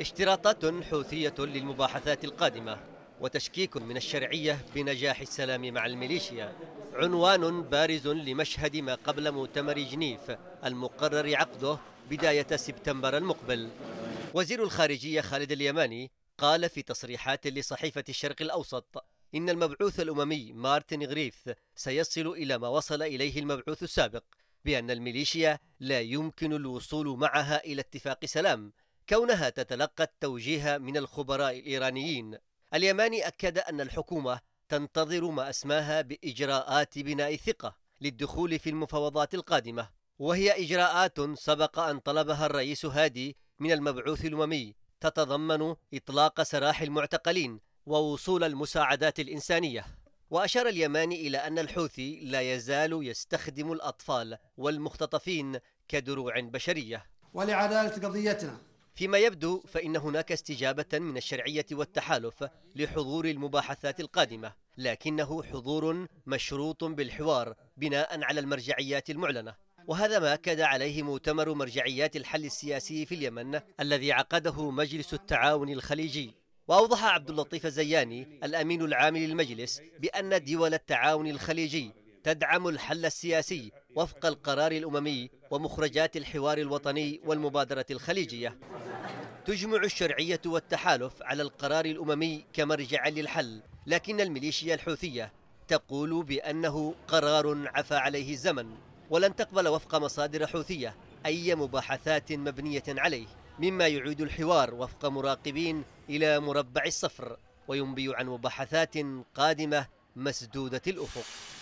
اشتراطات حوثية للمباحثات القادمة وتشكيك من الشرعية بنجاح السلام مع الميليشيا عنوان بارز لمشهد ما قبل مؤتمر جنيف المقرر عقده بداية سبتمبر المقبل وزير الخارجية خالد اليماني قال في تصريحات لصحيفة الشرق الأوسط إن المبعوث الأممي مارتن غريث سيصل إلى ما وصل إليه المبعوث السابق بأن الميليشيا لا يمكن الوصول معها إلى اتفاق سلام كونها تتلقى التوجيه من الخبراء الإيرانيين اليماني أكد أن الحكومة تنتظر ما أسماها بإجراءات بناء ثقة للدخول في المفاوضات القادمة وهي إجراءات سبق أن طلبها الرئيس هادي من المبعوث الأممي تتضمن إطلاق سراح المعتقلين ووصول المساعدات الإنسانية وأشار اليماني إلى أن الحوثي لا يزال يستخدم الأطفال والمختطفين كدروع بشرية ولعدالة قضيتنا فيما يبدو فإن هناك استجابة من الشرعية والتحالف لحضور المباحثات القادمة لكنه حضور مشروط بالحوار بناء على المرجعيات المعلنة وهذا ما أكد عليه مؤتمر مرجعيات الحل السياسي في اليمن الذي عقده مجلس التعاون الخليجي وأوضح عبد اللطيف الزياني الأمين العام للمجلس بأن دول التعاون الخليجي تدعم الحل السياسي وفق القرار الأممي ومخرجات الحوار الوطني والمبادرة الخليجية تجمع الشرعية والتحالف على القرار الأممي كمرجع للحل لكن الميليشيا الحوثية تقول بأنه قرار عفى عليه الزمن ولن تقبل وفق مصادر حوثية أي مباحثات مبنية عليه مما يعود الحوار وفق مراقبين إلى مربع الصفر وينبي عن مباحثات قادمة مسدودة الأفق